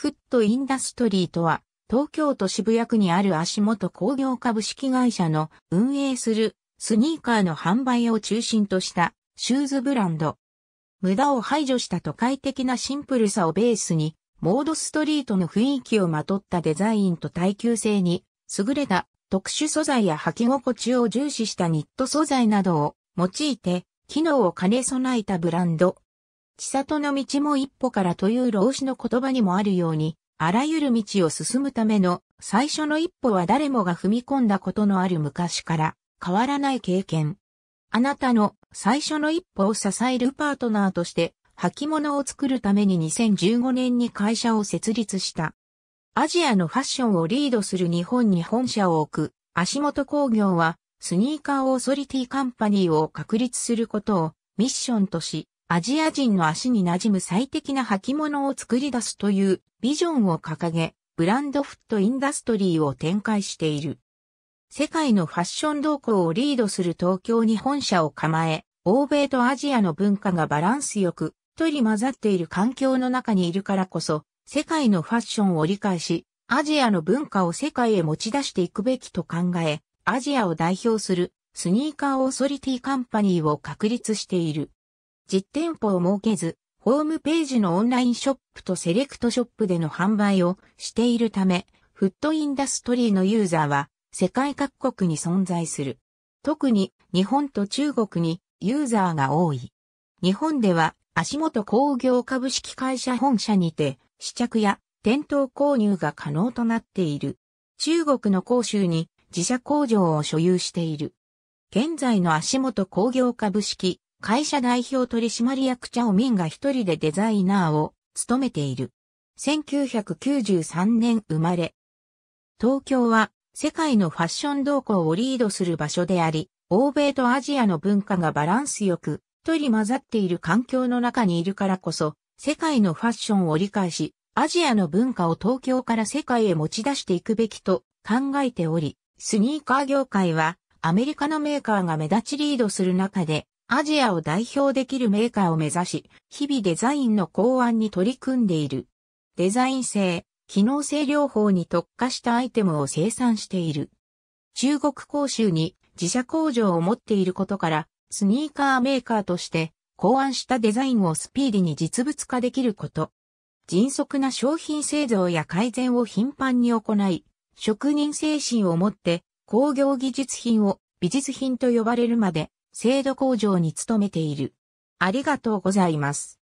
フットインダストリーとは、東京都渋谷区にある足元工業株式会社の運営するスニーカーの販売を中心としたシューズブランド。無駄を排除した都会的なシンプルさをベースに、モードストリートの雰囲気をまとったデザインと耐久性に、優れた特殊素材や履き心地を重視したニット素材などを用いて、機能を兼ね備えたブランド、千里の道も一歩からという老子の言葉にもあるように、あらゆる道を進むための最初の一歩は誰もが踏み込んだことのある昔から変わらない経験。あなたの最初の一歩を支えるパートナーとして履物を作るために2015年に会社を設立した。アジアのファッションをリードする日本に本社を置く足元工業はスニーカーオーソリティカンパニーを確立することをミッションとし、アジア人の足に馴染む最適な履物を作り出すというビジョンを掲げ、ブランドフットインダストリーを展開している。世界のファッション動向をリードする東京に本社を構え、欧米とアジアの文化がバランスよく、取り混ざっている環境の中にいるからこそ、世界のファッションを理解し、アジアの文化を世界へ持ち出していくべきと考え、アジアを代表するスニーカーオーソリティカンパニーを確立している。実店舗を設けず、ホームページのオンラインショップとセレクトショップでの販売をしているため、フットインダストリーのユーザーは世界各国に存在する。特に日本と中国にユーザーが多い。日本では足元工業株式会社本社にて試着や店頭購入が可能となっている。中国の広州に自社工場を所有している。現在の足元工業株式会社代表取締役チャオミンが一人でデザイナーを務めている。1993年生まれ。東京は世界のファッション動向をリードする場所であり、欧米とアジアの文化がバランスよく、取り混ざっている環境の中にいるからこそ、世界のファッションを理解し、アジアの文化を東京から世界へ持ち出していくべきと考えており、スニーカー業界はアメリカのメーカーが目立ちリードする中で、アジアを代表できるメーカーを目指し、日々デザインの考案に取り組んでいる。デザイン性、機能性両方に特化したアイテムを生産している。中国広州に自社工場を持っていることから、スニーカーメーカーとして考案したデザインをスピーディに実物化できること。迅速な商品製造や改善を頻繁に行い、職人精神を持って工業技術品を美術品と呼ばれるまで制度工場に勤めている。ありがとうございます。